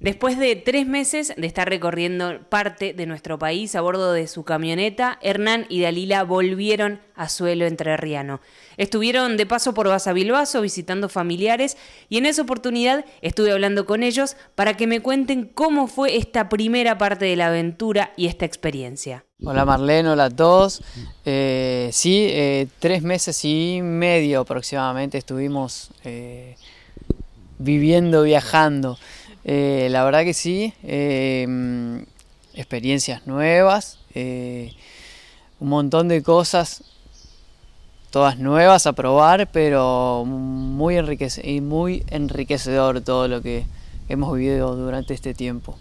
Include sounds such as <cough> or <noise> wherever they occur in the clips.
Después de tres meses de estar recorriendo parte de nuestro país a bordo de su camioneta, Hernán y Dalila volvieron a suelo entrerriano. Estuvieron de paso por Basavilbaso visitando familiares y en esa oportunidad estuve hablando con ellos para que me cuenten cómo fue esta primera parte de la aventura y esta experiencia. Hola Marlene, hola a todos. Eh, sí, eh, tres meses y medio aproximadamente estuvimos eh, viviendo, viajando. Eh, la verdad que sí, em, experiencias nuevas, eh, un montón de cosas, todas nuevas a probar, pero muy, muy enriquecedor todo lo que hemos vivido durante este tiempo.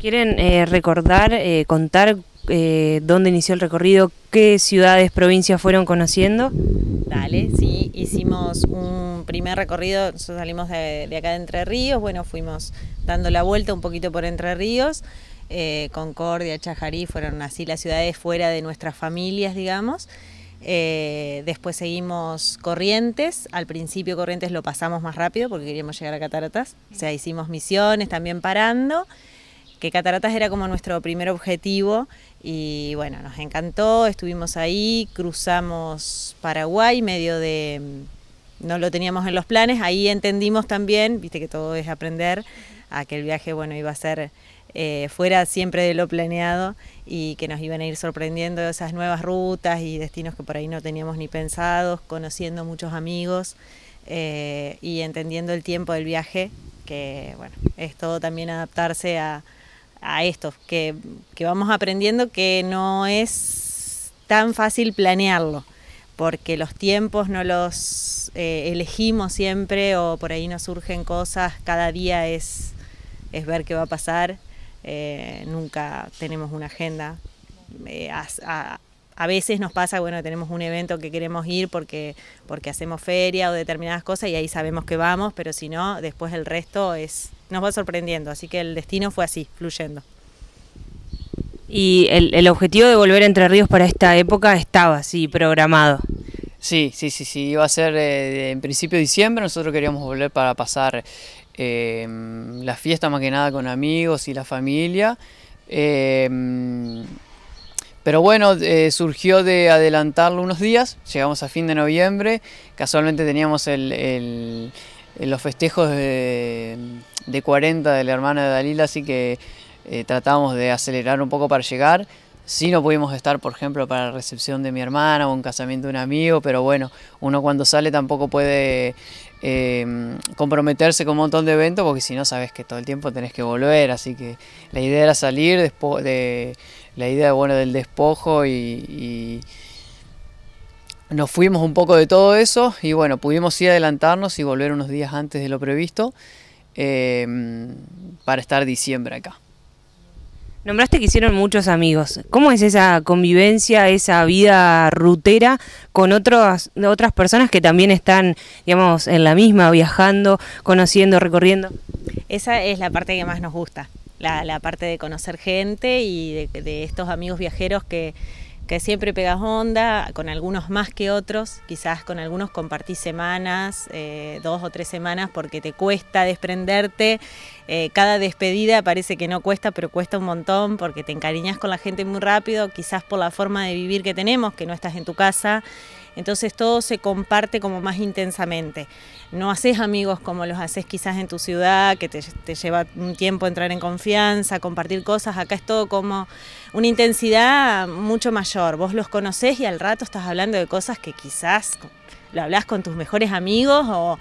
¿Quieren eh, recordar, contar eh, dónde inició el recorrido, qué ciudades, provincias fueron conociendo. Dale, sí, hicimos un primer recorrido, salimos de, acá de Entre Ríos, bueno, fuimos dando la vuelta un poquito por Entre Ríos, eh, Concordia, Chajarí, fueron así las ciudades fuera de nuestras familias, digamos. Eh, después seguimos Corrientes, al principio Corrientes lo pasamos más rápido porque queríamos llegar a Cataratas, o sea, hicimos misiones también parando que Cataratas era como nuestro primer objetivo y bueno, nos encantó, estuvimos ahí, cruzamos Paraguay, medio de... Mm, no lo teníamos en los planes, ahí entendimos también, viste que todo es aprender, a que el viaje bueno iba a ser eh, fuera siempre de lo planeado y que nos iban a ir sorprendiendo esas nuevas rutas y destinos que por ahí no teníamos ni pensados, conociendo muchos amigos eh, y entendiendo el tiempo del viaje, que bueno, es todo también adaptarse a, a esto, que, vamos aprendiendo que no es tan fácil planearlo, porque los tiempos no los eh, elegimos siempre o por ahí nos surgen cosas, cada día es, es ver qué va a pasar, eh, nunca tenemos una agenda. Eh, a, veces nos pasa, bueno, tenemos un evento que queremos ir porque, porque hacemos feria o determinadas cosas y ahí sabemos que vamos, pero si no, después el resto es nos va sorprendiendo, así que el destino fue así, fluyendo. Y el, objetivo de volver a Entre Ríos para esta época estaba así programado. Sí, sí, sí, sí, iba a ser eh, en principio de diciembre, nosotros queríamos volver para pasar em, la fiesta más que nada con amigos y la familia. Em, pero bueno, eh, surgió de adelantarlo unos días, llegamos a fin de noviembre, casualmente teníamos el, en los festejos de, 40 de la hermana de Dalila, así que eh, tratamos de acelerar un poco para llegar. Si no pudimos estar, por ejemplo, para la recepción de mi hermana o un casamiento de un amigo, pero bueno, uno cuando sale tampoco puede em, comprometerse con un montón de eventos porque si no sabes que todo el tiempo tenés que volver, así que la idea era salir, de, la idea bueno, del despojo y nos fuimos un poco de todo eso y bueno, pudimos sí adelantarnos y volver unos días antes de lo previsto em, para estar diciembre acá. Nombraste que hicieron muchos amigos. ¿Cómo es esa convivencia, esa vida rutera con otras personas que también están, digamos, en la misma, viajando, conociendo, recorriendo? Esa es la parte que más nos gusta, la, parte de conocer gente y de estos amigos viajeros que, que siempre pegas onda, con algunos más que otros, quizás con algunos compartís semanas, eh, dos o tres semanas, porque te cuesta desprenderte. Eh, cada despedida parece que no cuesta, pero cuesta un montón porque te encariñas con la gente muy rápido, quizás por la forma de vivir que tenemos, que no estás en tu casa. Entonces todo se comparte como más intensamente. No haces amigos como los haces quizás en tu ciudad, que te, lleva un tiempo entrar en confianza, compartir cosas. Acá es todo como una intensidad mucho mayor. Vos los conocés y al rato estás hablando de cosas que quizás lo hablas con tus mejores amigos o,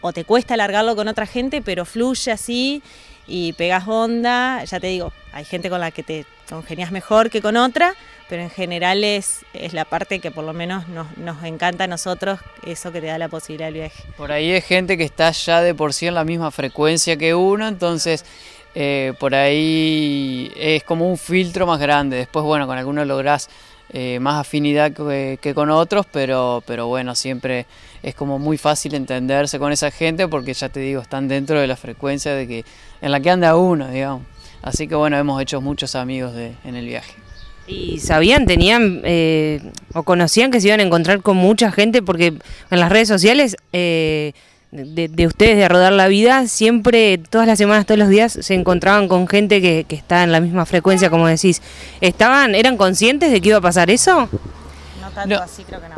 o te cuesta alargarlo con otra gente, pero fluye así y pegas onda. Ya te digo, hay gente con la que te genias mejor que con otra, pero en general es, es la parte que por lo menos nos, encanta a nosotros, eso que te da la posibilidad del viaje. Por ahí es gente que está ya de por sí en la misma frecuencia que uno, entonces eh, por ahí es como un filtro más grande. Después, bueno, con algunos lográs eh, más afinidad que, que, con otros, pero, pero bueno, siempre es como muy fácil entenderse con esa gente porque ya te digo, están dentro de la frecuencia de que, en la que anda uno, digamos. Así que bueno, hemos hecho muchos amigos en el viaje. ¿Y sabían, tenían eh, o conocían que se iban a encontrar con mucha gente? Porque en las redes sociales eh, de, ustedes, de Rodar la Vida, siempre, todas las semanas, todos los días, se encontraban con gente que, que está en la misma frecuencia, como decís. ¿Estaban, ¿Eran conscientes de que iba a pasar eso? No tanto no. así, creo que no.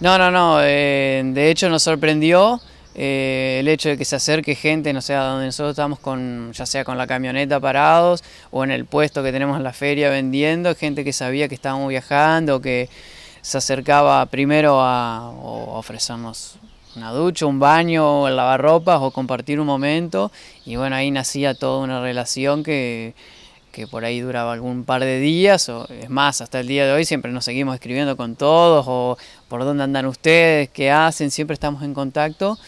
No, no, no. Eh, de hecho, nos sorprendió eh, el hecho de que se acerque gente, no sé, donde nosotros estamos con, ya sea con la camioneta parados o en el puesto que tenemos en la feria vendiendo, gente que sabía que estábamos viajando, que se acercaba primero a, ofrecernos una ducha, un baño, lavar ropas o compartir un momento y bueno, ahí nacía toda una relación que que por ahí duraba algún par de días, o es más, hasta el día de hoy siempre nos seguimos escribiendo con todos, o por dónde andan ustedes, qué hacen, siempre estamos en contacto.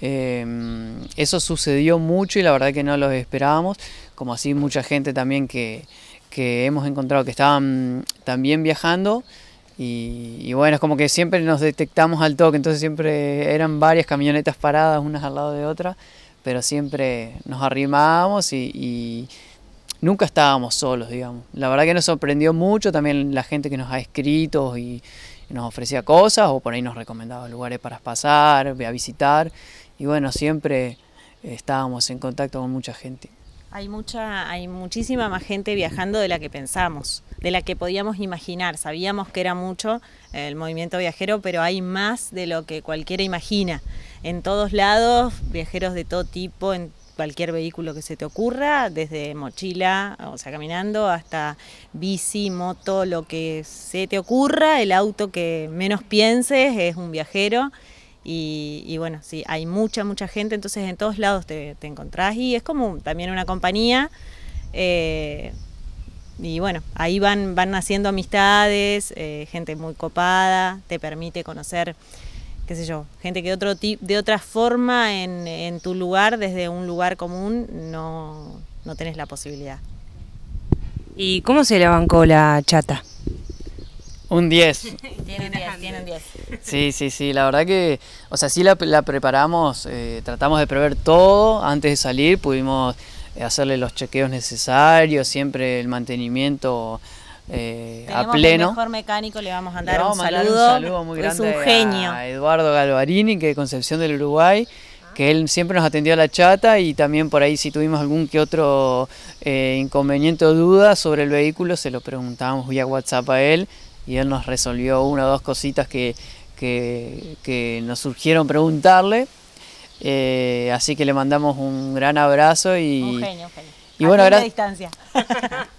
Em, eso sucedió mucho y la verdad que no lo esperábamos, como así mucha gente también que, hemos encontrado que estaban también viajando. Y, bueno, es como que siempre nos detectamos al toque, entonces siempre eran varias camionetas paradas unas al lado de otra, pero siempre nos arrimábamos y nunca estábamos solos, digamos. La verdad que nos sorprendió mucho también la gente que nos ha escrito y nos ofrecía cosas o por ahí nos recomendaba lugares para pasar, a visitar. Y bueno, siempre eh, estábamos en contacto con mucha gente. Hay mucha, hay muchísima más gente viajando de la que pensamos, de la que podíamos imaginar. Sabíamos que era mucho eh, el movimiento viajero, pero hay más de lo que cualquiera imagina. En todos lados, viajeros de todo tipo, en cualquier vehículo que se te ocurra, desde mochila, o sea, caminando, hasta bici, moto, lo que se te ocurra, el auto que menos pienses es un viajero. Y, bueno, sí, hay mucha, mucha gente, entonces en todos lados te, encontrás y es como también una compañía. Eh, y bueno, ahí van, van naciendo amistades, eh, gente muy copada, te permite conocer qué yo, gente que otro tip, de otra forma en, tu lugar, desde un lugar común, no, no tenés la posibilidad. ¿Y cómo se la bancó la chata? Un 10. <laughs> Tiene 10. Sí, sí, sí, la verdad que, o sea, sí la, la preparamos, eh, tratamos de prever todo antes de salir, pudimos eh, hacerle los chequeos necesarios, siempre el mantenimiento eh, a pleno. mecánico le vamos a dar un, saludo. muy grande a Eduardo Galvarini, que de Concepción del Uruguay que él siempre nos atendió a la chata y también por ahí si tuvimos algún que otro eh, inconveniente o duda sobre el vehículo, se lo preguntábamos vía WhatsApp a él y él nos resolvió una o dos cositas que, nos surgieron preguntarle. Eh, así que le mandamos un gran abrazo y... Un genio, genio. Y a bueno, gracias. <laughs>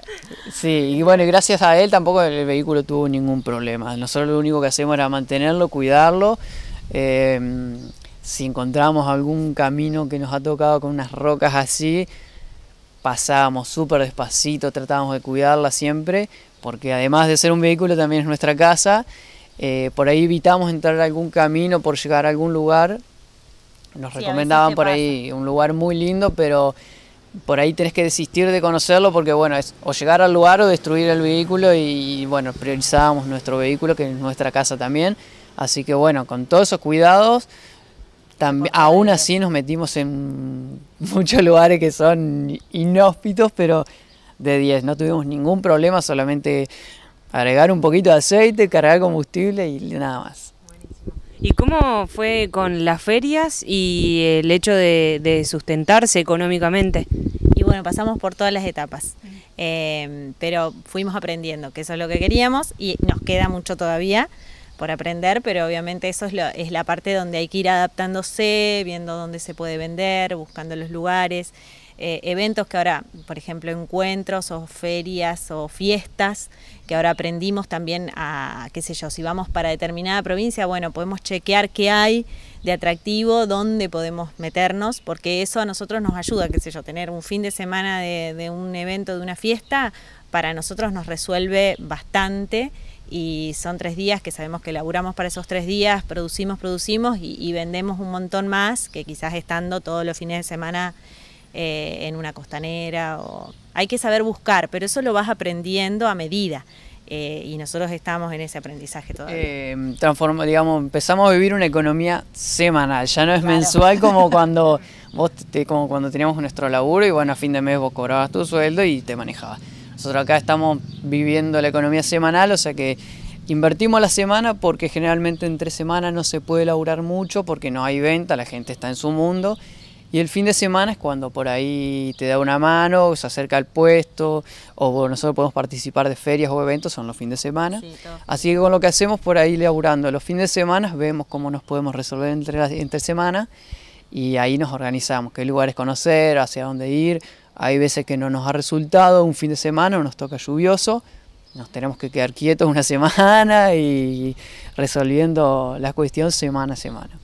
Sí, y bueno, gracias a él tampoco el vehículo tuvo ningún problema. Nosotros lo único que hacemos era mantenerlo, cuidarlo. Em, si encontramos algún camino que nos ha tocado con unas rocas así, pasábamos súper despacito, tratábamos de cuidarla siempre, porque además de ser un vehículo también es nuestra casa. Eh, por ahí evitamos entrar a algún camino por llegar a algún lugar. Nos recomendaban por ahí un lugar muy lindo, pero por ahí tenés que desistir de conocerlo porque bueno, es o llegar al lugar o destruir el vehículo y bueno, priorizábamos nuestro vehículo que es nuestra casa también. Así que bueno, con todos esos cuidados, aún así nos metimos en <laughs> muchos lugares que son inhóspitos, pero de 10, no tuvimos ningún problema, solamente agregar un poquito de aceite, cargar combustible y nada más. ¿Y cómo fue con las ferias y el hecho de, sustentarse económicamente? Y bueno, pasamos por todas las etapas, em, pero fuimos aprendiendo, que eso es lo que queríamos y nos queda mucho todavía por aprender, pero obviamente eso es, es la parte donde hay que ir adaptándose, viendo dónde se puede vender, buscando los lugares. Eh, eventos que ahora, por ejemplo, encuentros o ferias o fiestas, que ahora aprendimos también a, qué sé yo, si vamos para determinada provincia, bueno, podemos chequear qué hay de atractivo, dónde podemos meternos, porque eso a nosotros nos ayuda, qué sé yo, tener un fin de semana de, un evento, de una fiesta, para nosotros nos resuelve bastante y son tres días que sabemos que laburamos para esos tres días, producimos, producimos y, y vendemos un montón más que quizás estando todos los fines de semana eh, en una costanera. O... Hay que saber buscar, pero eso lo vas aprendiendo a medida. Eh, y nosotros estamos en ese aprendizaje todavía. Em, digamos, empezamos a vivir una economía semanal, ya no es mensual como <laughs> cuando vos como cuando teníamos nuestro laburo y bueno, a fin de mes vos cobrabas tu sueldo y te manejabas. Nosotros acá estamos viviendo la economía semanal, o sea que invertimos la semana porque generalmente entre semanas no se puede laburar mucho porque no hay venta, la gente está en su mundo y el fin de semana es cuando por ahí te da una mano, se acerca al puesto, o nosotros podemos participar de ferias o eventos, son los fines de semana. Así que con lo que hacemos por ahí laburando los fines de semana, vemos cómo nos podemos resolver entre, entre semana y ahí nos organizamos, qué lugares conocer, hacia dónde ir. Hay veces que no nos ha resultado un fin de semana, nos toca lluvioso, nos tenemos que quedar quietos una <laughs> semana y resolviendo la cuestión semana a semana.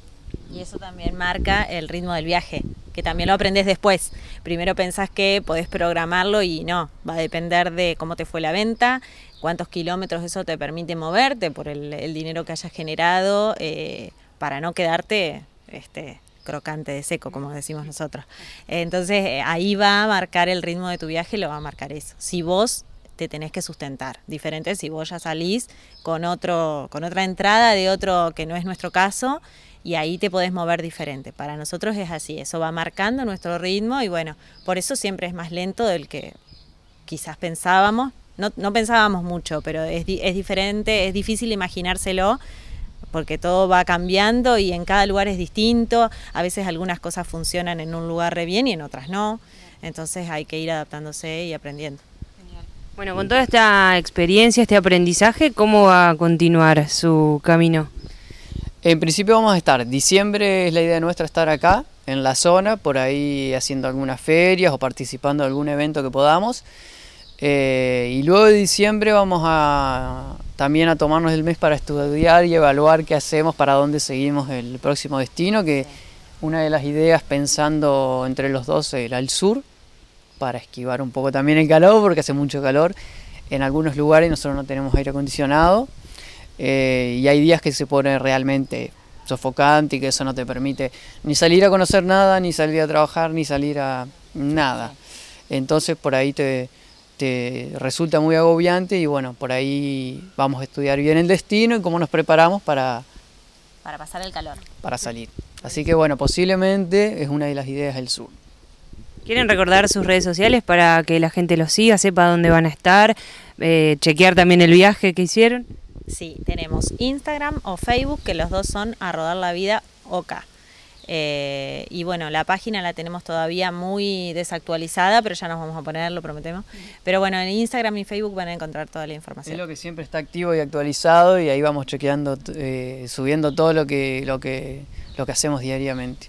Y eso también marca el ritmo del viaje, que también lo aprendes después. Primero pensás que podés programarlo y no, va a depender de cómo te fue la venta, cuántos kilómetros eso te permite moverte por el, dinero que hayas generado eh, para no quedarte este, crocante de seco, como decimos nosotros. Entonces eh, ahí va a marcar el ritmo de tu viaje, lo va a marcar eso. Si vos te tenés que sustentar. Diferente si vos ya salís con otro, con otra entrada de otro que no es nuestro caso y ahí te podés mover diferente. Para nosotros es así, eso va marcando nuestro ritmo y bueno, por eso siempre es más lento del que quizás pensábamos. No, no pensábamos mucho, pero es, es diferente, es difícil imaginárselo porque todo va cambiando y en cada lugar es distinto. A veces algunas cosas funcionan en un lugar re bien y en otras no. Entonces hay que ir adaptándose y aprendiendo. Bueno, con toda esta experiencia, este aprendizaje, ¿cómo va a continuar su camino? En principio vamos a estar, diciembre es la idea nuestra estar acá, en la zona, por ahí haciendo algunas ferias o participando en algún evento que podamos. Eh, y luego de diciembre vamos a también a tomarnos el mes para estudiar y evaluar qué hacemos, para dónde seguimos el próximo destino, que una de las ideas pensando entre los dos era el sur, para esquivar un poco también el calor, porque hace mucho calor en algunos lugares, nosotros no tenemos aire acondicionado. Eh, y hay días que se pone realmente sofocante y que eso no te permite ni salir a conocer nada, ni salir a trabajar, ni salir a nada. Entonces por ahí te, resulta muy agobiante y bueno, por ahí vamos a estudiar bien el destino y cómo nos preparamos para... Para pasar el calor. Para salir. Así que bueno, posiblemente es una de las ideas del sur. ¿Quieren recordar sus redes sociales para que la gente los siga, sepa dónde van a estar, eh, chequear también el viaje que hicieron? Sí, tenemos Instagram o Facebook, que los dos son a rodar la vida OK. Eh, y bueno, la página la tenemos todavía muy desactualizada, pero ya nos vamos a poner, lo prometemos. Pero bueno, en Instagram y Facebook van a encontrar toda la información. Es lo que siempre está activo y actualizado y ahí vamos chequeando, eh, subiendo todo lo que, lo que, lo que hacemos diariamente.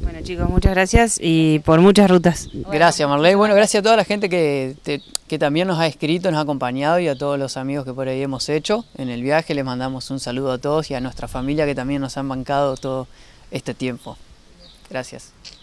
Bueno chicos, muchas gracias y por muchas rutas. Gracias Marley. Bueno, gracias a toda la gente que, que también nos ha escrito, nos ha acompañado y a todos los amigos que por ahí hemos hecho en el viaje. Les mandamos un saludo a todos y a nuestra familia que también nos han bancado todo este tiempo. Gracias.